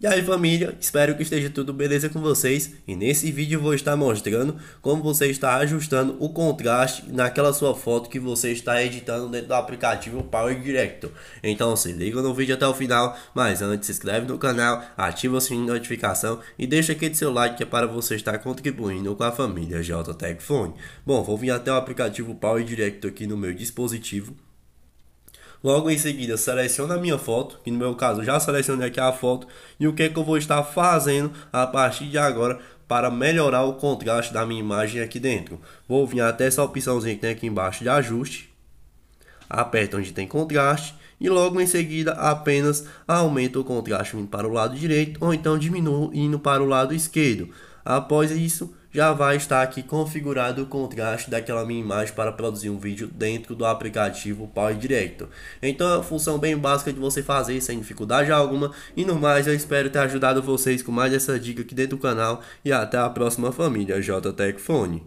E aí família, espero que esteja tudo beleza com vocês e nesse vídeo vou estar mostrando como você está ajustando o contraste naquela sua foto que você está editando dentro do aplicativo Power Director. Então se liga no vídeo até o final, mas antes se inscreve no canal, ativa o sininho de notificação e deixa aquele seu like que é para você estar contribuindo com a família JTech Phone. Bom, vou vir até o aplicativo Power Director aqui no meu dispositivo Logo em seguida, seleciono a minha foto, que no meu caso já selecionei aqui a foto, e o que, é que eu vou estar fazendo a partir de agora para melhorar o contraste da minha imagem aqui dentro. Vou vir até essa opçãozinha que tem aqui embaixo de ajuste, aperto onde tem contraste, e logo em seguida apenas aumento o contraste indo para o lado direito, ou então diminuo indo para o lado esquerdo. Após isso, já vai estar aqui configurado o contraste daquela minha imagem para produzir um vídeo dentro do aplicativo Power Director. Então é uma função bem básica de você fazer sem dificuldade alguma. E no mais, eu espero ter ajudado vocês com mais essa dica aqui dentro do canal e até a próxima família JTech